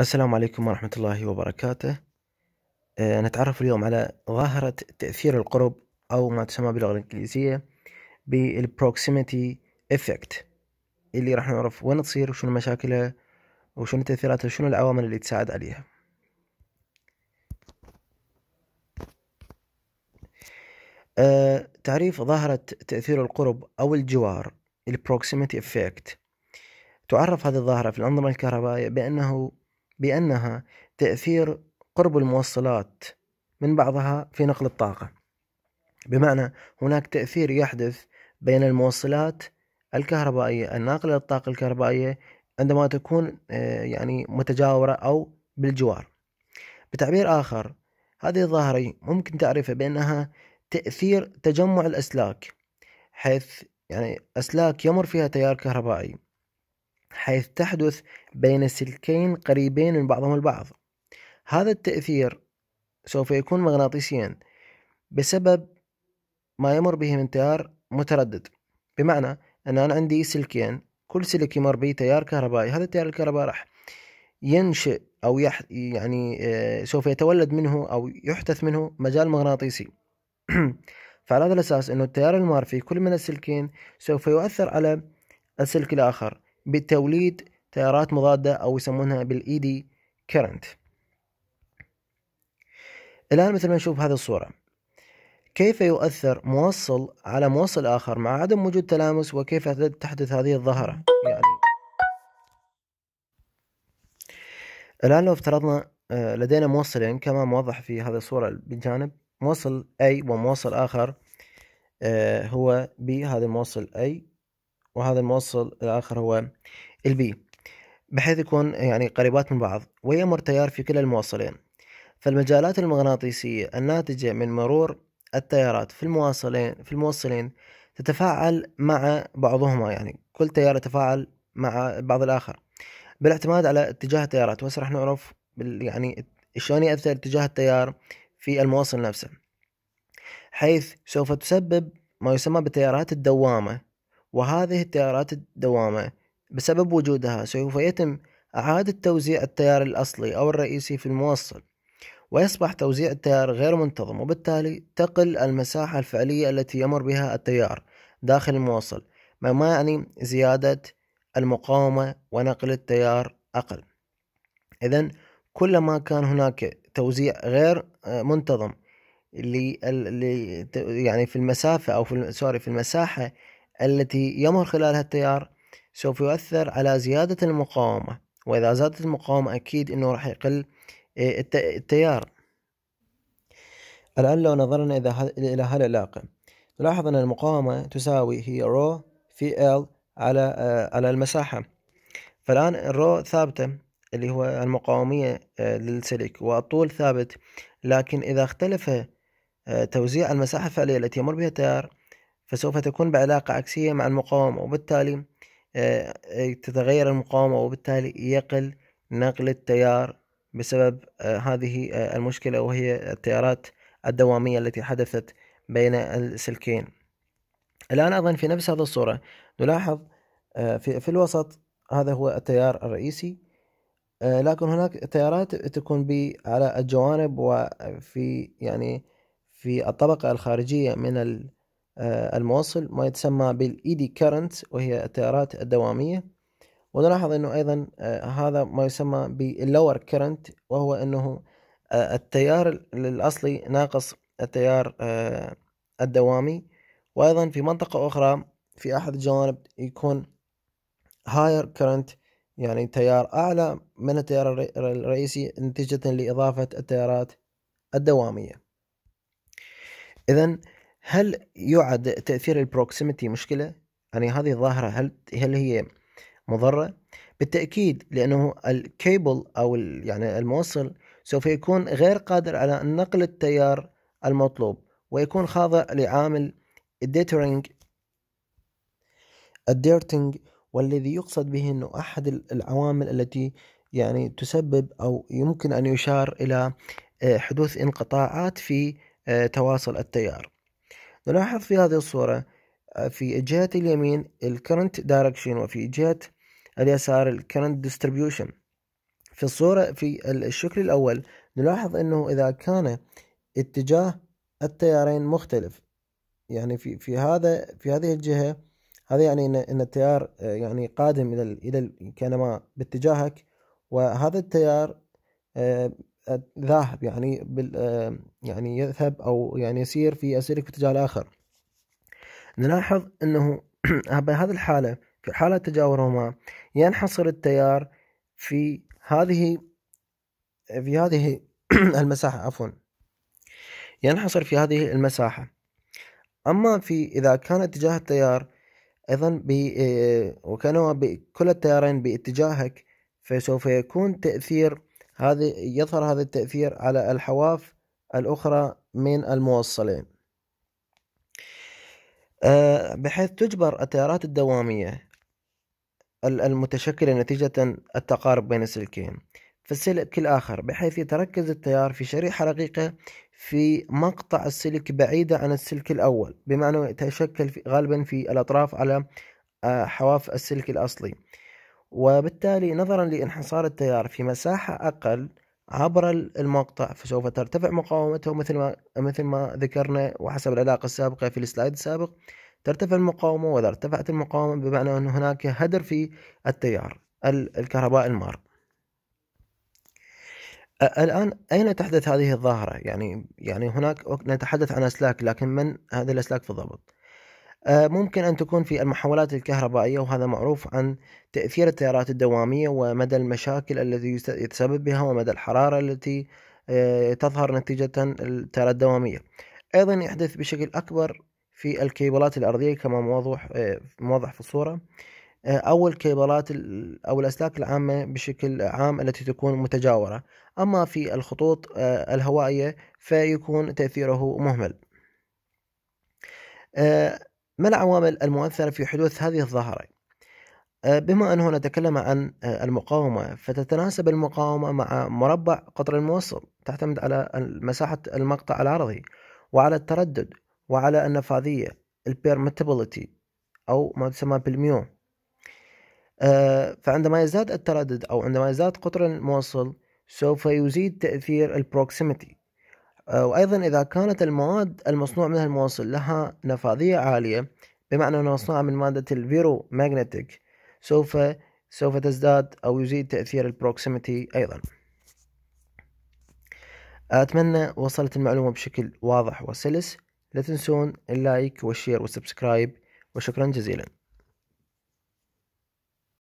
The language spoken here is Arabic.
السلام عليكم ورحمة الله وبركاته آه، نتعرف اليوم على ظاهرة تأثير القرب أو ما تسمى باللغة الإنجليزية بالبروكسيميتي إفكت اللي راح نعرف وين تصير وشنو مشاكلها وشنو تأثيراتها وشنو العوامل اللي تساعد عليها آه، تعريف ظاهرة تأثير القرب أو الجوار البروكسيميتي إفكت تعرف هذه الظاهرة في الأنظمة الكهربائية بأنه بأنها تأثير قرب الموصلات من بعضها في نقل الطاقة بمعنى هناك تأثير يحدث بين الموصلات الكهربائية الناقلة للطاقة الكهربائية عندما تكون آه، يعني متجاورة أو بالجوار بتعبير آخر هذه الظاهرة ممكن تعرفها بأنها تأثير تجمع الأسلاك حيث يعني أسلاك يمر فيها تيار كهربائي حيث تحدث بين سلكين قريبين من بعضهم البعض هذا التأثير سوف يكون مغناطيسيا بسبب ما يمر به من تيار متردد بمعنى أن أنا عندي سلكين كل سلك يمر به تيار كهربائي هذا التيار الكهربائي راح ينشئ أو يح يعني آه، سوف يتولد منه أو يحدث منه مجال مغناطيسي فعلى هذا الأساس أنه التيار المار في كل من السلكين سوف يؤثر على السلك الآخر بتوليد تيارات مضادة أو يسمونها بالإيدي كرنت الآن مثل ما نشوف هذه الصورة كيف يؤثر موصل على موصل آخر مع عدم وجود تلامس وكيف تحدث هذه الظاهرة يعني الآن لو افترضنا آه، لدينا موصلين كما موضح في هذه الصورة بالجانب موصل A وموصل آخر آه، هو B هذا الموصل A وهذا الموصل الآخر هو البي بحيث يكون يعني قريبات من بعض ويمر تيار في كلا المواصلين فالمجالات المغناطيسية الناتجة من مرور التيارات في المواصلين في الموصلين تتفاعل مع بعضهما يعني كل تيار يتفاعل مع بعض الآخر بالاعتماد على اتجاه التيارات وهسه راح نعرف يعني شلون يأثر اتجاه التيار في المواصل نفسه حيث سوف تسبب ما يسمى بالتيارات الدوامة وهذه التيارات الدوامة بسبب وجودها سوف يتم إعادة توزيع التيار الأصلي أو الرئيسي في الموصل ويصبح توزيع التيار غير منتظم وبالتالي تقل المساحة الفعلية التي يمر بها التيار داخل الموصل ما يعني زيادة المقاومة ونقل التيار أقل إذا كلما كان هناك توزيع غير آه، منتظم اللي يعني في المسافة أو في سوري في المساحة التي يمر خلالها التيار سوف يؤثر على زيادة المقاومة وإذا زادت المقاومة أكيد أنه راح يقل إيه، التيار الآن لو نظرنا إلى هالعلاقة العلاقة نلاحظ أن المقاومة تساوي هي رو في ال على آه، على المساحة فالآن الرو ثابتة اللي هو المقاومية آه، للسلك والطول ثابت لكن إذا اختلف آه، توزيع المساحة الفعلية التي يمر بها التيار فسوف تكون بعلاقة عكسية مع المقاومة وبالتالي آه، آه، تتغير المقاومة وبالتالي يقل نقل التيار بسبب آه، هذه المشكلة وهي التيارات الدوامية التي حدثت بين السلكين الآن أيضا في نفس هذه الصورة نلاحظ في الوسط هذا هو التيار الرئيسي لكن هناك تيارات تكون على الجوانب وفي يعني في الطبقة الخارجية من آه، الموصل ما يتسمى بالايدي current وهي التيارات الدوامية ونلاحظ انه ايضا آه، هذا ما يسمى باللور current وهو انه آه، التيار الاصلي ناقص التيار الدوامي وايضا في منطقة اخرى في احد الجوانب يكون higher current يعني تيار اعلى من التيار الرئيسي نتيجة لاضافة التيارات الدوامية اذا هل يعد تأثير البروكسيمتي مشكلة؟ يعني هذه الظاهرة هل هل هي مضرة؟ بالتأكيد لأنه الكيبل أو يعني الموصل سوف يكون غير قادر على نقل التيار المطلوب ويكون خاضع لعامل الديترينج الديرتنج والذي يقصد به أنه أحد العوامل التي يعني تسبب أو يمكن أن يشار إلى آه، حدوث انقطاعات في آه، تواصل التيار نلاحظ في هذه الصورة آه، في جهة اليمين الكرنت دايركشن وفي جهة اليسار الكرنت ديستريبيوشن في الصورة في الشكل الأول نلاحظ أنه إذا كان اتجاه التيارين مختلف يعني في في هذا في هذه الجهة هذا يعني أن أن التيار آه، يعني قادم إلى إلى كانما باتجاهك وهذا التيار آه، ذاهب يعني بال آه، يعني يذهب أو يعني يسير في يسير في اتجاه آخر نلاحظ أنه بهذه الحالة في حالة تجاورهما ينحصر التيار في هذه في هذه المساحة عفوا ينحصر في هذه المساحة أما في إذا كان اتجاه التيار أيضا ب آه، وكانوا بكل التيارين باتجاهك فسوف يكون تأثير هذه يظهر هذا التأثير على الحواف الأخرى من الموصلين آه، بحيث تجبر التيارات الدوامية المتشكلة نتيجة التقارب بين السلكين في السلك الآخر بحيث يتركز التيار في شريحة رقيقة في مقطع السلك بعيدة عن السلك الأول بمعنى يتشكل غالبا في الأطراف على آه، حواف السلك الأصلي وبالتالي نظرا لانحصار التيار في مساحة أقل عبر المقطع فسوف ترتفع مقاومته مثل ما مثل ما ذكرنا وحسب العلاقة السابقة في السلايد السابق ترتفع المقاومة وإذا ارتفعت المقاومة بمعنى أن هناك هدر في التيار الكهرباء المار الآن أين تحدث هذه الظاهرة؟ يعني يعني هناك نتحدث عن أسلاك لكن من هذه الأسلاك بالضبط؟ آه، ممكن أن تكون في المحولات الكهربائية وهذا معروف عن تأثير التيارات الدوامية ومدى المشاكل التي يتسبب بها ومدى الحرارة التي آه، تظهر نتيجة التيارات الدوامية أيضا يحدث بشكل أكبر في الكيبلات الأرضية كما موضح موضح آه، في الصورة أو الكيبلات أو الأسلاك العامة بشكل عام التي تكون متجاورة أما في الخطوط الهوائية فيكون تأثيره مهمل ما العوامل المؤثرة في حدوث هذه الظاهرة؟ آه، بما أنه نتكلم عن آه، المقاومة فتتناسب المقاومة مع مربع قطر الموصل تعتمد على مساحة المقطع العرضي وعلى التردد وعلى النفاذية البيرمتابلتي أو ما تسمى بالميو آه، فعندما يزداد التردد أو عندما يزداد قطر الموصل سوف يزيد تأثير البروكسيميتي وأيضا إذا كانت المواد المصنوعه منها المواصل لها نفاذية عالية بمعنى انها مصنوعه من مادة الفيرو ماجنتيك سوف سوف تزداد أو يزيد تأثير البروكسيميتي أيضا أتمنى وصلت المعلومة بشكل واضح وسلس لا تنسون اللايك والشير والسبسكرايب وشكرا جزيلا